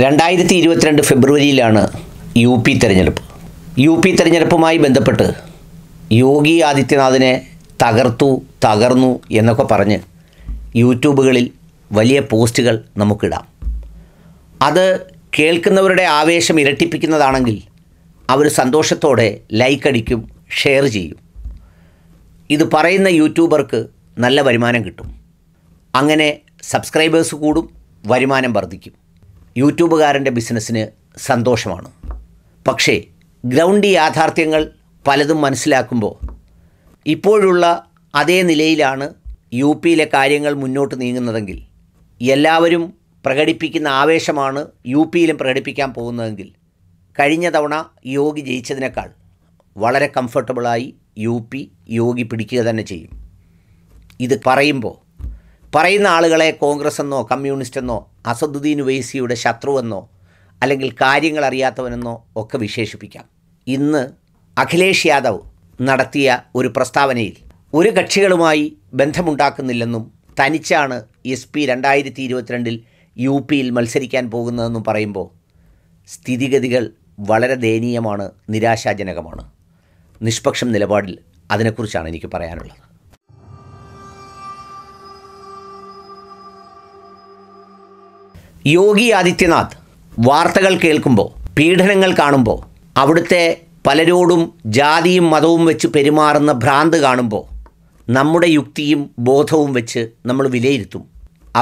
രണ്ടായിരത്തി ഇരുപത്തിരണ്ട് ഫെബ്രുവരിയിലാണ് യു പി തെരഞ്ഞെടുപ്പ് യു പി തെരഞ്ഞെടുപ്പുമായി ബന്ധപ്പെട്ട് യോഗി ആദിത്യനാഥിനെ തകർത്തു തകർന്നു എന്നൊക്കെ പറഞ്ഞ് യൂട്യൂബുകളിൽ വലിയ പോസ്റ്റുകൾ നമുക്കിടാം അത് കേൾക്കുന്നവരുടെ ആവേശം ഇരട്ടിപ്പിക്കുന്നതാണെങ്കിൽ അവർ സന്തോഷത്തോടെ ലൈക്ക് അടിക്കും ഷെയർ ചെയ്യും ഇത് പറയുന്ന യൂട്യൂബർക്ക് നല്ല വരുമാനം കിട്ടും അങ്ങനെ സബ്സ്ക്രൈബേഴ്സ് കൂടും വരുമാനം വർദ്ധിക്കും യൂട്യൂബുകാരൻ്റെ ബിസിനസ്സിന് സന്തോഷമാണ് പക്ഷേ ഗ്രൗണ്ട് യാഥാർത്ഥ്യങ്ങൾ പലതും മനസ്സിലാക്കുമ്പോൾ ഇപ്പോഴുള്ള അതേ നിലയിലാണ് യു പിയിലെ കാര്യങ്ങൾ മുന്നോട്ട് നീങ്ങുന്നതെങ്കിൽ എല്ലാവരും പ്രകടിപ്പിക്കുന്ന ആവേശമാണ് യു പിയിലും പ്രകടിപ്പിക്കാൻ പോകുന്നതെങ്കിൽ കഴിഞ്ഞ തവണ യോഗി ജയിച്ചതിനേക്കാൾ വളരെ കംഫർട്ടബിളായി യു പി യോഗി പിടിക്കുക തന്നെ ചെയ്യും ഇത് പറയുമ്പോൾ പറയുന്ന ആളുകളെ കോൺഗ്രസ് എന്നോ കമ്മ്യൂണിസ്റ്റ് എന്നോ അസദുദ്ദീൻ വൈസിയുടെ ശത്രുവെന്നോ അല്ലെങ്കിൽ കാര്യങ്ങൾ അറിയാത്തവനെന്നോ ഒക്കെ വിശേഷിപ്പിക്കാം ഇന്ന് അഖിലേഷ് യാദവ് നടത്തിയ ഒരു പ്രസ്താവനയിൽ ഒരു കക്ഷികളുമായി ബന്ധമുണ്ടാക്കുന്നില്ലെന്നും തനിച്ചാണ് എസ് പി രണ്ടായിരത്തി ഇരുപത്തിരണ്ടിൽ യു പിയിൽ മത്സരിക്കാൻ പോകുന്നതെന്നും പറയുമ്പോൾ സ്ഥിതിഗതികൾ വളരെ ദയനീയമാണ് നിരാശാജനകമാണ് നിഷ്പക്ഷം നിലപാടിൽ അതിനെക്കുറിച്ചാണ് എനിക്ക് പറയാനുള്ളത് യോഗി ആദിത്യനാഥ് വാർത്തകൾ കേൾക്കുമ്പോൾ പീഡനങ്ങൾ കാണുമ്പോൾ അവിടുത്തെ പലരോടും ജാതിയും മതവും വെച്ച് പെരുമാറുന്ന ഭ്രാന്ത് കാണുമ്പോൾ നമ്മുടെ യുക്തിയും ബോധവും വെച്ച് നമ്മൾ വിലയിരുത്തും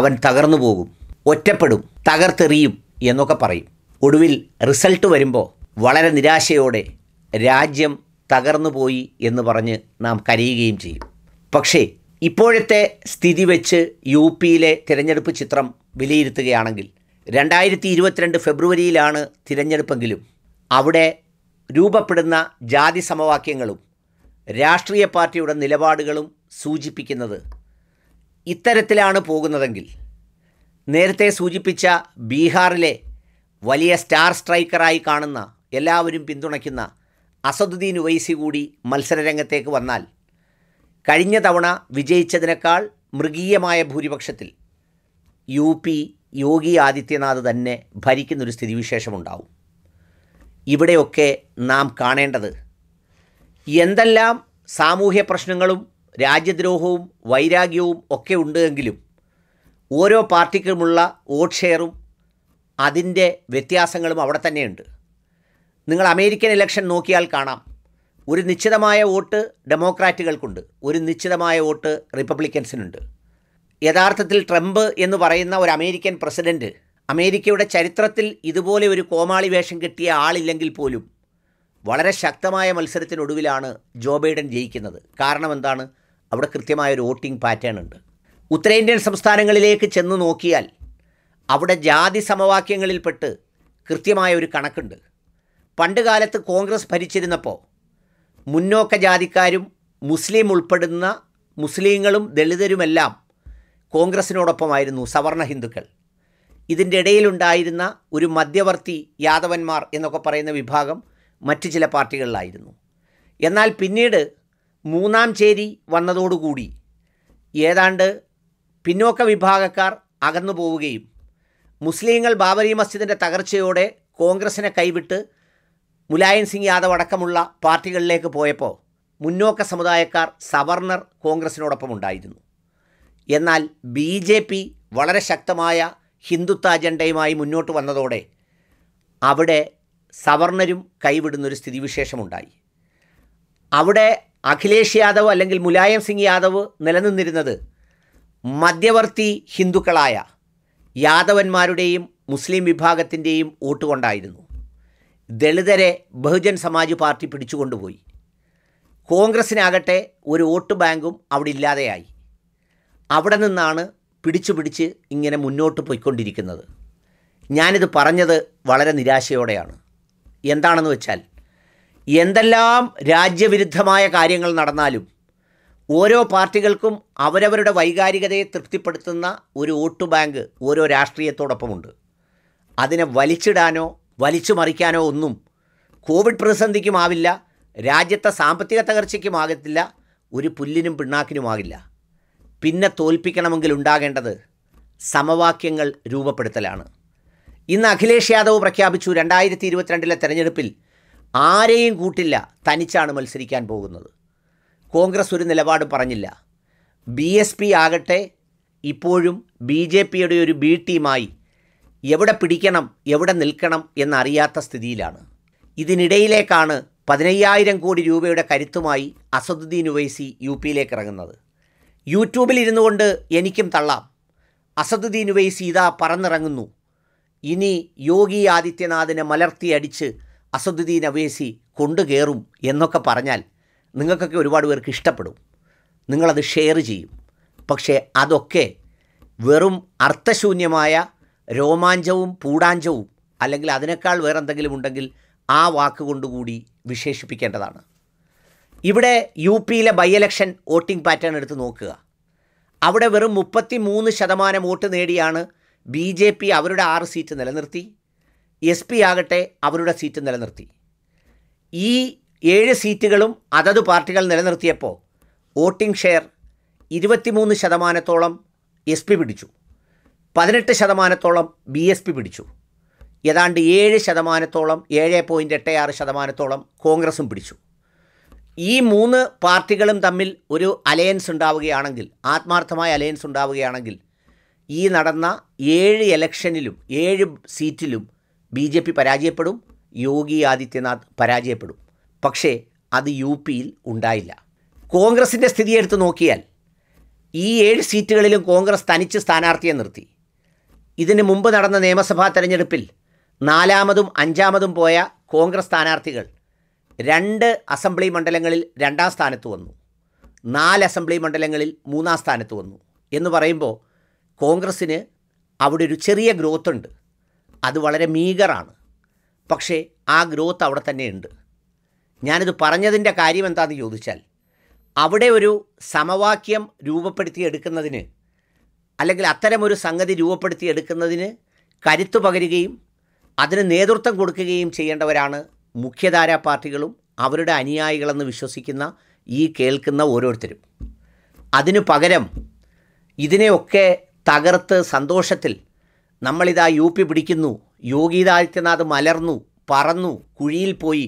അവൻ തകർന്നു പോകും ഒറ്റപ്പെടും തകർത്തെറിയും എന്നൊക്കെ പറയും ഒടുവിൽ റിസൾട്ട് വരുമ്പോൾ വളരെ നിരാശയോടെ രാജ്യം തകർന്നു പോയി എന്ന് പറഞ്ഞ് നാം കരയുകയും ചെയ്യും പക്ഷേ ഇപ്പോഴത്തെ സ്ഥിതി വെച്ച് യു പിയിലെ തിരഞ്ഞെടുപ്പ് ചിത്രം വിലയിരുത്തുകയാണെങ്കിൽ രണ്ടായിരത്തി ഇരുപത്തിരണ്ട് ഫെബ്രുവരിയിലാണ് തിരഞ്ഞെടുപ്പെങ്കിലും അവിടെ രൂപപ്പെടുന്ന ജാതി സമവാക്യങ്ങളും രാഷ്ട്രീയ പാർട്ടിയുടെ നിലപാടുകളും സൂചിപ്പിക്കുന്നത് ഇത്തരത്തിലാണ് പോകുന്നതെങ്കിൽ നേരത്തെ സൂചിപ്പിച്ച ബീഹാറിലെ വലിയ സ്റ്റാർ സ്ട്രൈക്കറായി കാണുന്ന എല്ലാവരും പിന്തുണയ്ക്കുന്ന അസദുദ്ദീൻ ഉവൈസി കൂടി മത്സരരംഗത്തേക്ക് വന്നാൽ കഴിഞ്ഞ തവണ വിജയിച്ചതിനേക്കാൾ മൃഗീയമായ ഭൂരിപക്ഷത്തിൽ യു പി യോഗി ആദിത്യനാഥ് തന്നെ ഭരിക്കുന്നൊരു സ്ഥിതിവിശേഷമുണ്ടാവും ഇവിടെയൊക്കെ നാം കാണേണ്ടത് എന്തെല്ലാം സാമൂഹ്യ പ്രശ്നങ്ങളും രാജ്യദ്രോഹവും വൈരാഗ്യവും ഒക്കെ ഉണ്ടെങ്കിലും ഓരോ പാർട്ടിക്കുമുള്ള വോട്ട് ഷെയറും അതിൻ്റെ വ്യത്യാസങ്ങളും അവിടെ തന്നെയുണ്ട് നിങ്ങൾ അമേരിക്കൻ ഇലക്ഷൻ നോക്കിയാൽ കാണാം ഒരു നിശ്ചിതമായ വോട്ട് ഡെമോക്രാറ്റുകൾക്കുണ്ട് ഒരു നിശ്ചിതമായ വോട്ട് റിപ്പബ്ലിക്കൻസിനുണ്ട് യഥാർത്ഥത്തിൽ ട്രംപ് എന്ന് പറയുന്ന ഒരു അമേരിക്കൻ പ്രസിഡൻറ്റ് അമേരിക്കയുടെ ചരിത്രത്തിൽ ഇതുപോലെ ഒരു കോമാളി വേഷം കിട്ടിയ ആളില്ലെങ്കിൽ പോലും വളരെ ശക്തമായ മത്സരത്തിനൊടുവിലാണ് ജോ ബൈഡൻ ജയിക്കുന്നത് കാരണം എന്താണ് അവിടെ കൃത്യമായ ഒരു വോട്ടിംഗ് പാറ്റേൺ ഉണ്ട് ഉത്തരേന്ത്യൻ സംസ്ഥാനങ്ങളിലേക്ക് ചെന്ന് നോക്കിയാൽ അവിടെ ജാതി സമവാക്യങ്ങളിൽപ്പെട്ട് കൃത്യമായ ഒരു കണക്കുണ്ട് പണ്ടുകാലത്ത് കോൺഗ്രസ് ഭരിച്ചിരുന്നപ്പോൾ മുന്നോക്ക ജാതിക്കാരും മുസ്ലിം ഉൾപ്പെടുന്ന മുസ്ലിങ്ങളും ദളിതരുമെല്ലാം കോൺഗ്രസിനോടൊപ്പമായിരുന്നു സവർണ ഹിന്ദുക്കൾ ഇതിൻ്റെ ഇടയിലുണ്ടായിരുന്ന ഒരു മധ്യവർത്തി യാദവന്മാർ എന്നൊക്കെ പറയുന്ന വിഭാഗം മറ്റ് ചില പാർട്ടികളിലായിരുന്നു എന്നാൽ പിന്നീട് മൂന്നാം ചേരി വന്നതോടുകൂടി ഏതാണ്ട് പിന്നോക്ക വിഭാഗക്കാർ അകന്നു പോവുകയും മുസ്ലിങ്ങൾ ബാബരി മസ്ജിദിൻ്റെ തകർച്ചയോടെ കോൺഗ്രസിനെ കൈവിട്ട് മുലായം സിംഗ് യാദവ് അടക്കമുള്ള പാർട്ടികളിലേക്ക് പോയപ്പോൾ മുന്നോക്ക സമുദായക്കാർ സവർണർ കോൺഗ്രസിനോടൊപ്പം ഉണ്ടായിരുന്നു എന്നാൽ ബി ജെ പി വളരെ ശക്തമായ ഹിന്ദുത്വ അജണ്ടയുമായി മുന്നോട്ട് വന്നതോടെ അവിടെ സവർണരും കൈവിടുന്നൊരു സ്ഥിതിവിശേഷമുണ്ടായി അവിടെ അഖിലേഷ് യാദവ് അല്ലെങ്കിൽ മുലായം സിംഗ് യാദവ് നിലനിന്നിരുന്നത് മധ്യവർത്തി ഹിന്ദുക്കളായ യാദവന്മാരുടെയും മുസ്ലിം വിഭാഗത്തിൻ്റെയും വോട്ട് കൊണ്ടായിരുന്നു ദളിതരെ ബഹുജൻ സമാജ് പാർട്ടി പിടിച്ചുകൊണ്ടുപോയി കോൺഗ്രസ്സിനാകട്ടെ ഒരു വോട്ട് ബാങ്കും അവിടെ ഇല്ലാതെയായി അവിടെ നിന്നാണ് പിടിച്ചു പിടിച്ച് ഇങ്ങനെ മുന്നോട്ട് പോയിക്കൊണ്ടിരിക്കുന്നത് ഞാനിത് പറഞ്ഞത് വളരെ നിരാശയോടെയാണ് എന്താണെന്ന് വെച്ചാൽ എന്തെല്ലാം രാജ്യവിരുദ്ധമായ കാര്യങ്ങൾ നടന്നാലും ഓരോ പാർട്ടികൾക്കും അവരവരുടെ വൈകാരികതയെ തൃപ്തിപ്പെടുത്തുന്ന ഒരു വോട്ട് ബാങ്ക് ഓരോ രാഷ്ട്രീയത്തോടൊപ്പമുണ്ട് അതിനെ വലിച്ചിടാനോ വലിച്ചു മറിക്കാനോ ഒന്നും കോവിഡ് പ്രതിസന്ധിക്കുമാവില്ല രാജ്യത്തെ സാമ്പത്തിക തകർച്ചയ്ക്കുമാകത്തില്ല ഒരു പുല്ലിനും പിണ്ണാക്കിനുമാകില്ല പിന്നെ തോൽപ്പിക്കണമെങ്കിൽ ഉണ്ടാകേണ്ടത് സമവാക്യങ്ങൾ രൂപപ്പെടുത്തലാണ് ഇന്ന് അഖിലേഷ് യാദവ് പ്രഖ്യാപിച്ചു രണ്ടായിരത്തി ഇരുപത്തിരണ്ടിലെ തെരഞ്ഞെടുപ്പിൽ ആരെയും കൂട്ടില്ല തനിച്ചാണ് മത്സരിക്കാൻ പോകുന്നത് കോൺഗ്രസ് ഒരു നിലപാട് പറഞ്ഞില്ല ബി എസ് പി ആകട്ടെ ഇപ്പോഴും ബി ജെ പിയുടെ ഒരു ബി ടീമായി എവിടെ പിടിക്കണം എവിടെ നിൽക്കണം എന്നറിയാത്ത സ്ഥിതിയിലാണ് ഇതിനിടയിലേക്കാണ് പതിനയ്യായിരം കോടി രൂപയുടെ കരുത്തുമായി അസദുദ്ദീൻ ഉവൈസി യു പിയിലേക്ക് ഇറങ്ങുന്നത് യൂട്യൂബിൽ ഇരുന്നു കൊണ്ട് എനിക്കും തള്ളാം അസദുദ്ദീൻ ഉവൈസി ഇതാ പറന്നിറങ്ങുന്നു ഇനി യോഗി ആദിത്യനാഥിനെ മലർത്തിയടിച്ച് അസദുദ്ദീൻ ഉവൈസി കൊണ്ടുകയറും എന്നൊക്കെ പറഞ്ഞാൽ നിങ്ങൾക്കൊക്കെ ഒരുപാട് പേർക്ക് ഇഷ്ടപ്പെടും നിങ്ങളത് ഷെയർ ചെയ്യും പക്ഷേ അതൊക്കെ വെറും അർത്ഥശൂന്യമായ രോമാഞ്ചവും പൂടാഞ്ചവും അല്ലെങ്കിൽ അതിനേക്കാൾ വേറെ എന്തെങ്കിലും ഉണ്ടെങ്കിൽ ആ വാക്കുകൊണ്ടുകൂടി വിശേഷിപ്പിക്കേണ്ടതാണ് ഇവിടെ യു പിയിലെ ബൈ എലക്ഷൻ വോട്ടിംഗ് പാറ്റേൺ എടുത്ത് നോക്കുക അവിടെ വെറും മുപ്പത്തി മൂന്ന് ശതമാനം വോട്ട് നേടിയാണ് ബി ജെ പി അവരുടെ ആറ് സീറ്റ് നിലനിർത്തി എസ് പി ആകട്ടെ അവരുടെ സീറ്റ് നിലനിർത്തി ഈ ഏഴ് സീറ്റുകളും അതത് പാർട്ടികൾ നിലനിർത്തിയപ്പോൾ വോട്ടിംഗ് ഷെയർ ഇരുപത്തിമൂന്ന് ശതമാനത്തോളം എസ് പി പിടിച്ചു പതിനെട്ട് ശതമാനത്തോളം ബി എസ് പി പിടിച്ചു ഏതാണ്ട് ഏഴ് ശതമാനത്തോളം ഏഴ് പോയിൻ്റ് എട്ട് ആറ് ശതമാനത്തോളം കോൺഗ്രസും പിടിച്ചു ഈ മൂന്ന് പാർട്ടികളും തമ്മിൽ ഒരു അലയൻസ് ഉണ്ടാവുകയാണെങ്കിൽ ആത്മാർത്ഥമായ അലയൻസ് ഉണ്ടാവുകയാണെങ്കിൽ ഈ നടന്ന ഏഴ് ഇലക്ഷനിലും ഏഴ് സീറ്റിലും ബി ജെ പി പരാജയപ്പെടും യോഗി ആദിത്യനാഥ് പരാജയപ്പെടും പക്ഷേ അത് യു പിയിൽ ഉണ്ടായില്ല കോൺഗ്രസിൻ്റെ സ്ഥിതി എടുത്ത് നോക്കിയാൽ ഈ ഏഴ് സീറ്റുകളിലും കോൺഗ്രസ് തനിച്ച് സ്ഥാനാർത്ഥിയെ നിർത്തി ഇതിനു മുമ്പ് നടന്ന നിയമസഭാ തെരഞ്ഞെടുപ്പിൽ നാലാമതും അഞ്ചാമതും പോയ കോൺഗ്രസ് സ്ഥാനാർത്ഥികൾ രണ്ട് അസംബ്ലി മണ്ഡലങ്ങളിൽ രണ്ടാം സ്ഥാനത്ത് വന്നു നാല് അസംബ്ലി മണ്ഡലങ്ങളിൽ മൂന്നാം സ്ഥാനത്ത് വന്നു എന്ന് പറയുമ്പോൾ കോൺഗ്രസ്സിന് അവിടെ ഒരു ചെറിയ ഗ്രോത്ത് ഉണ്ട് അത് വളരെ മീഗറാണ് പക്ഷേ ആ ഗ്രോത്ത് അവിടെ തന്നെയുണ്ട് ഞാനിത് പറഞ്ഞതിൻ്റെ കാര്യം എന്താണെന്ന് ചോദിച്ചാൽ അവിടെ ഒരു സമവാക്യം രൂപപ്പെടുത്തി എടുക്കുന്നതിന് അല്ലെങ്കിൽ അത്തരമൊരു സംഗതി രൂപപ്പെടുത്തിയെടുക്കുന്നതിന് കരുത്ത് പകരുകയും അതിന് നേതൃത്വം കൊടുക്കുകയും ചെയ്യേണ്ടവരാണ് മുഖ്യധാരാ പാർട്ടികളും അവരുടെ അനുയായികളെന്ന് വിശ്വസിക്കുന്ന ഈ കേൾക്കുന്ന ഓരോരുത്തരും അതിനു പകരം ഇതിനെയൊക്കെ തകർത്ത് സന്തോഷത്തിൽ നമ്മളിതാ യു പി പിടിക്കുന്നു യോഗിതാദിത്യനാഥ് മലർന്നു പറന്നു കുഴിയിൽ പോയി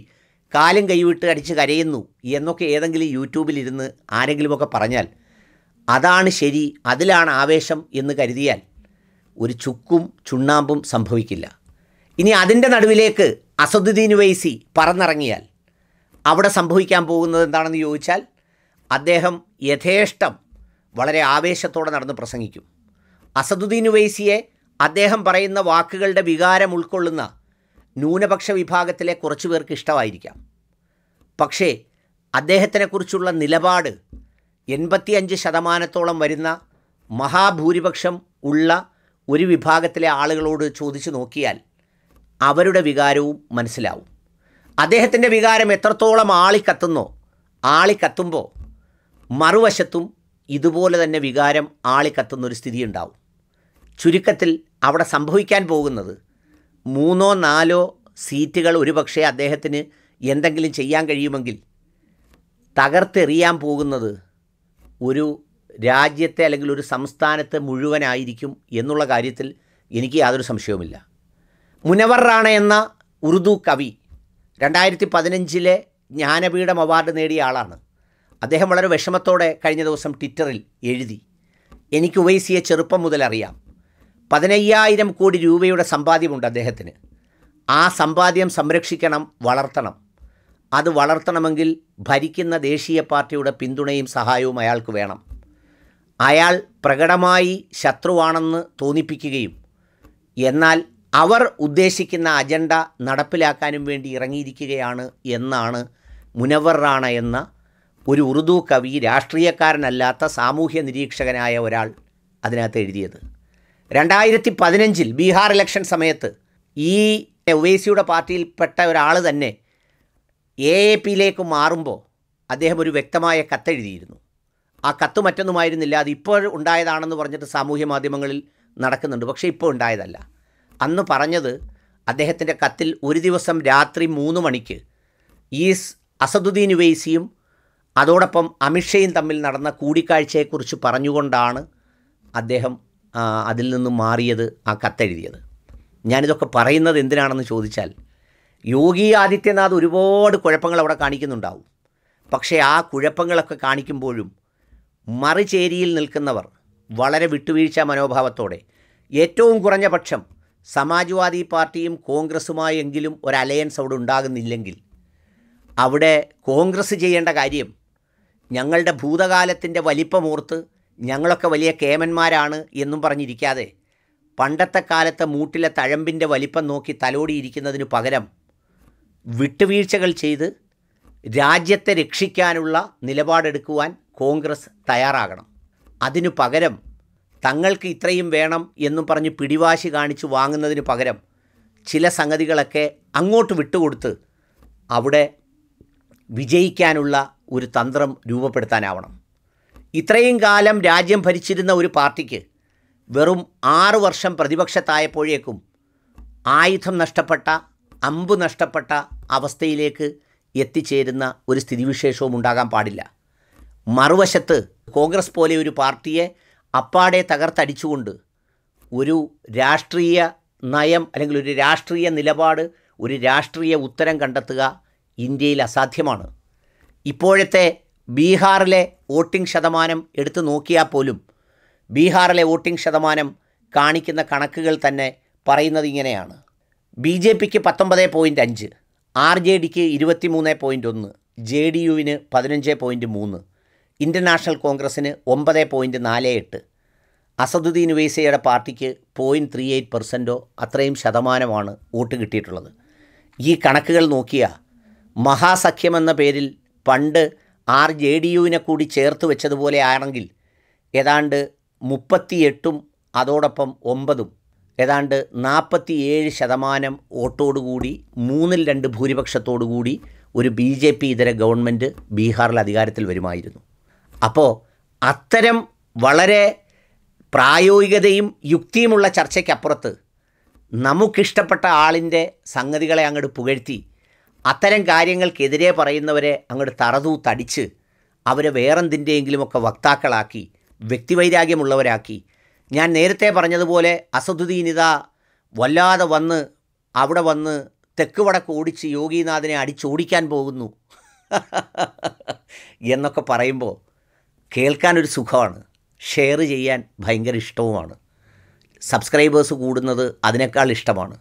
കാലും കൈവിട്ട് അടിച്ച് കരയുന്നു എന്നൊക്കെ ഏതെങ്കിലും യൂട്യൂബിലിരുന്ന് ആരെങ്കിലുമൊക്കെ പറഞ്ഞാൽ അതാണ് ശരി അതിലാണ് ആവേശം എന്ന് കരുതിയാൽ ഒരു ചുക്കും ചുണ്ണാമ്പും സംഭവിക്കില്ല ഇനി അതിൻ്റെ നടുവിലേക്ക് അസദുദ്ദീൻ വൈസി പറന്നിറങ്ങിയാൽ അവിടെ സംഭവിക്കാൻ പോകുന്നത് എന്താണെന്ന് ചോദിച്ചാൽ അദ്ദേഹം യഥേഷ്ടം വളരെ ആവേശത്തോടെ നടന്ന് പ്രസംഗിക്കും അസദുദ്ദീൻ വൈസിയെ അദ്ദേഹം പറയുന്ന വാക്കുകളുടെ വികാരം ഉൾക്കൊള്ളുന്ന ന്യൂനപക്ഷ വിഭാഗത്തിലെ കുറച്ചു പേർക്ക് ഇഷ്ടമായിരിക്കാം പക്ഷേ അദ്ദേഹത്തിനെക്കുറിച്ചുള്ള നിലപാട് എൺപത്തിയഞ്ച് ശതമാനത്തോളം വരുന്ന മഹാഭൂരിപക്ഷം ഉള്ള ഒരു വിഭാഗത്തിലെ ആളുകളോട് ചോദിച്ചു നോക്കിയാൽ അവരുടെ വികാരവും മനസ്സിലാവും അദ്ദേഹത്തിൻ്റെ വികാരം എത്രത്തോളം ആളിക്കത്തുന്നോ ആളിക്കത്തുമ്പോൾ മറുവശത്തും ഇതുപോലെ തന്നെ വികാരം ആളിക്കത്തുന്നൊരു സ്ഥിതി ഉണ്ടാവും ചുരുക്കത്തിൽ അവിടെ സംഭവിക്കാൻ പോകുന്നത് മൂന്നോ നാലോ സീറ്റുകൾ ഒരുപക്ഷെ അദ്ദേഹത്തിന് എന്തെങ്കിലും ചെയ്യാൻ കഴിയുമെങ്കിൽ തകർത്തെറിയാൻ പോകുന്നത് ഒരു രാജ്യത്തെ അല്ലെങ്കിൽ ഒരു സംസ്ഥാനത്തെ മുഴുവനായിരിക്കും എന്നുള്ള കാര്യത്തിൽ എനിക്ക് യാതൊരു സംശയവുമില്ല മുനവർ റാണ എന്ന ഉറുദു കവി രണ്ടായിരത്തി പതിനഞ്ചിലെ ജ്ഞാനപീഠം അവാർഡ് നേടിയ ആളാണ് അദ്ദേഹം വളരെ വിഷമത്തോടെ കഴിഞ്ഞ ദിവസം ട്വിറ്ററിൽ എഴുതി എനിക്ക് ഉവൈസിയെ ചെറുപ്പം മുതൽ അറിയാം പതിനയ്യായിരം കോടി രൂപയുടെ സമ്പാദ്യമുണ്ട് അദ്ദേഹത്തിന് ആ സമ്പാദ്യം സംരക്ഷിക്കണം വളർത്തണം അത് വളർത്തണമെങ്കിൽ ഭരിക്കുന്ന ദേശീയ പാർട്ടിയുടെ പിന്തുണയും സഹായവും അയാൾക്ക് വേണം അയാൾ പ്രകടമായി ശത്രുവാണെന്ന് തോന്നിപ്പിക്കുകയും എന്നാൽ അവർ ഉദ്ദേശിക്കുന്ന അജണ്ട നടപ്പിലാക്കാനും വേണ്ടി ഇറങ്ങിയിരിക്കുകയാണ് എന്നാണ് മുനവർ റാണ എന്ന ഒരു ഉറുദു കവി രാഷ്ട്രീയക്കാരനല്ലാത്ത സാമൂഹ്യ നിരീക്ഷകനായ ഒരാൾ അതിനകത്ത് എഴുതിയത് രണ്ടായിരത്തി പതിനഞ്ചിൽ ബീഹാർ ഇലക്ഷൻ സമയത്ത് ഈ ഒവൈസിയുടെ പാർട്ടിയിൽപ്പെട്ട ഒരാൾ തന്നെ എ എ പിയിലേക്ക് മാറുമ്പോൾ അദ്ദേഹം ഒരു വ്യക്തമായ കത്തെഴുതിയിരുന്നു ആ കത്ത് മറ്റൊന്നുമായിരുന്നില്ല അത് ഇപ്പോൾ ഉണ്ടായതാണെന്ന് പറഞ്ഞിട്ട് സാമൂഹ്യ മാധ്യമങ്ങളിൽ നടക്കുന്നുണ്ട് പക്ഷേ ഇപ്പോൾ ഉണ്ടായതല്ല അന്ന് പറഞ്ഞത് അദ്ദേഹത്തിൻ്റെ കത്തിൽ ഒരു ദിവസം രാത്രി മൂന്ന് മണിക്ക് ഈ അസദുദ്ദീൻ ഉവൈസിയും അതോടൊപ്പം അമിത്ഷയും തമ്മിൽ നടന്ന കൂടിക്കാഴ്ചയെക്കുറിച്ച് പറഞ്ഞുകൊണ്ടാണ് അദ്ദേഹം അതിൽ നിന്നും മാറിയത് ആ കത്തെഴുതിയത് ഞാനിതൊക്കെ പറയുന്നത് എന്തിനാണെന്ന് ചോദിച്ചാൽ യോഗി ആദിത്യനാഥ് ഒരുപാട് കുഴപ്പങ്ങൾ അവിടെ കാണിക്കുന്നുണ്ടാവും പക്ഷേ ആ കുഴപ്പങ്ങളൊക്കെ കാണിക്കുമ്പോഴും മറുചേരിയിൽ നിൽക്കുന്നവർ വളരെ വിട്ടുവീഴ്ച മനോഭാവത്തോടെ ഏറ്റവും കുറഞ്ഞ പക്ഷം സമാജ്വാദി പാർട്ടിയും കോൺഗ്രസുമായെങ്കിലും ഒരു അലയൻസ് അവിടെ ഉണ്ടാകുന്നില്ലെങ്കിൽ അവിടെ കോൺഗ്രസ് ചെയ്യേണ്ട കാര്യം ഞങ്ങളുടെ ഭൂതകാലത്തിൻ്റെ വലിപ്പമോർത്ത് ഞങ്ങളൊക്കെ വലിയ കേമന്മാരാണ് എന്നും പറഞ്ഞിരിക്കാതെ പണ്ടത്തെ കാലത്തെ മൂട്ടിലെ തഴമ്പിൻ്റെ വലിപ്പം നോക്കി തലോടിയിരിക്കുന്നതിന് പകരം വിട്ടുവീഴ്ചകൾ ചെയ്ത് രാജ്യത്തെ രക്ഷിക്കാനുള്ള നിലപാടെടുക്കുവാൻ കോൺഗ്രസ് തയ്യാറാകണം അതിനു പകരം തങ്ങൾക്ക് ഇത്രയും വേണം എന്നും പറഞ്ഞ് പിടിവാശി കാണിച്ച് വാങ്ങുന്നതിന് പകരം ചില സംഗതികളൊക്കെ അങ്ങോട്ട് വിട്ടുകൊടുത്ത് അവിടെ വിജയിക്കാനുള്ള ഒരു തന്ത്രം രൂപപ്പെടുത്താനാവണം ഇത്രയും കാലം രാജ്യം ഭരിച്ചിരുന്ന ഒരു പാർട്ടിക്ക് വെറും ആറു വർഷം പ്രതിപക്ഷത്തായപ്പോഴേക്കും ആയുധം നഷ്ടപ്പെട്ട അമ്പ് നഷ്ടപ്പെട്ട അവസ്ഥയിലേക്ക് എത്തിച്ചേരുന്ന ഒരു സ്ഥിതിവിശേഷവും ഉണ്ടാകാൻ പാടില്ല മറുവശത്ത് കോൺഗ്രസ് പോലെ ഒരു പാർട്ടിയെ അപ്പാടെ തകർത്തടിച്ചുകൊണ്ട് ഒരു രാഷ്ട്രീയ നയം അല്ലെങ്കിൽ ഒരു രാഷ്ട്രീയ നിലപാട് ഒരു രാഷ്ട്രീയ ഉത്തരം കണ്ടെത്തുക ഇന്ത്യയിൽ അസാധ്യമാണ് ഇപ്പോഴത്തെ ബീഹാറിലെ വോട്ടിംഗ് ശതമാനം എടുത്തു നോക്കിയാൽ പോലും ബീഹാറിലെ വോട്ടിംഗ് ശതമാനം കാണിക്കുന്ന കണക്കുകൾ തന്നെ പറയുന്നത് ഇങ്ങനെയാണ് ബി ജെ പിക്ക് പത്തൊമ്പത് പോയിൻ്റ് അഞ്ച് ആർ ജെ ഡിക്ക് ഇരുപത്തി മൂന്ന് പോയിൻ്റ് ഒന്ന് ജെ ഡി യുവിന് പതിനഞ്ച് പോയിൻറ്റ് മൂന്ന് ഇന്ത്യൻ നാഷണൽ കോൺഗ്രസ്സിന് ഒമ്പത് പോയിൻറ്റ് നാല് എട്ട് അസദുദ്ദീൻ ഉവൈസയുടെ പാർട്ടിക്ക് പോയിൻറ്റ് ത്രീ എയ്റ്റ് പെർസെൻറ്റോ അത്രയും ശതമാനമാണ് വോട്ട് കിട്ടിയിട്ടുള്ളത് ഈ കണക്കുകൾ നോക്കിയാൽ മഹാസഖ്യമെന്ന പേരിൽ പണ്ട് ആർ ജെ ഡി യുവിനെ കൂടി ചേർത്ത് വെച്ചതുപോലെ ആണെങ്കിൽ ഏതാണ്ട് മുപ്പത്തിയെട്ടും അതോടൊപ്പം ഒമ്പതും ഏതാണ്ട് ഏഴ് ശതമാനം വോട്ടോടുകൂടി മൂന്നിൽ രണ്ട് ഭൂരിപക്ഷത്തോടുകൂടി ഒരു ബി ജെ പി ഇതര ഗവൺമെൻറ് ബീഹാറിൽ അധികാരത്തിൽ വരുമായിരുന്നു അപ്പോൾ അത്തരം വളരെ പ്രായോഗികതയും യുക്തിയുമുള്ള ചർച്ചയ്ക്കപ്പുറത്ത് നമുക്കിഷ്ടപ്പെട്ട ആളിൻ്റെ സംഗതികളെ അങ്ങോട്ട് പുകഴ്ത്തി അത്തരം കാര്യങ്ങൾക്കെതിരെ പറയുന്നവരെ അങ്ങോട്ട് തറതൂത്തടിച്ച് അവരെ വേറെന്തിൻ്റെയെങ്കിലുമൊക്കെ വക്താക്കളാക്കി വ്യക്തിവൈരാഗ്യമുള്ളവരാക്കി ഞാൻ നേരത്തെ പറഞ്ഞതുപോലെ അസദുദ്ദീനിത വല്ലാതെ വന്ന് അവിടെ വന്ന് തെക്ക് വടക്ക് ഓടിച്ച് യോഗീനാഥിനെ അടിച്ചോടിക്കാൻ പോകുന്നു എന്നൊക്കെ പറയുമ്പോൾ കേൾക്കാനൊരു സുഖമാണ് ഷെയർ ചെയ്യാൻ ഭയങ്കര ഇഷ്ടവുമാണ് സബ്സ്ക്രൈബേഴ്സ് കൂടുന്നത് അതിനേക്കാൾ ഇഷ്ടമാണ്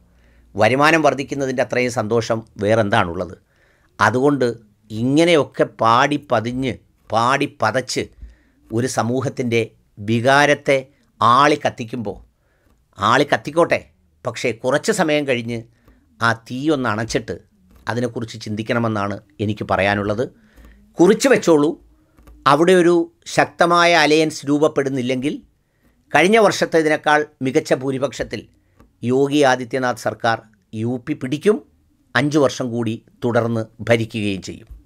വരുമാനം വർദ്ധിക്കുന്നതിൻ്റെ അത്രയും സന്തോഷം വേറെന്താണുള്ളത് അതുകൊണ്ട് ഇങ്ങനെയൊക്കെ പാടി പതിഞ്ഞ് പാടി പതച്ച് ഒരു സമൂഹത്തിൻ്റെ വികാരത്തെ ആളി കത്തിക്കുമ്പോൾ ആളി കത്തിക്കോട്ടെ പക്ഷേ കുറച്ച് സമയം കഴിഞ്ഞ് ആ തീ ഒന്ന് അണച്ചിട്ട് അതിനെക്കുറിച്ച് ചിന്തിക്കണമെന്നാണ് എനിക്ക് പറയാനുള്ളത് കുറിച്ച് വെച്ചോളൂ അവിടെ ഒരു ശക്തമായ അലയൻസ് രൂപപ്പെടുന്നില്ലെങ്കിൽ കഴിഞ്ഞ വർഷത്തേതിനേക്കാൾ മികച്ച ഭൂരിപക്ഷത്തിൽ യോഗി ആദിത്യനാഥ് സർക്കാർ യു പി പിടിക്കും അഞ്ചു വർഷം കൂടി തുടർന്ന് ഭരിക്കുകയും ചെയ്യും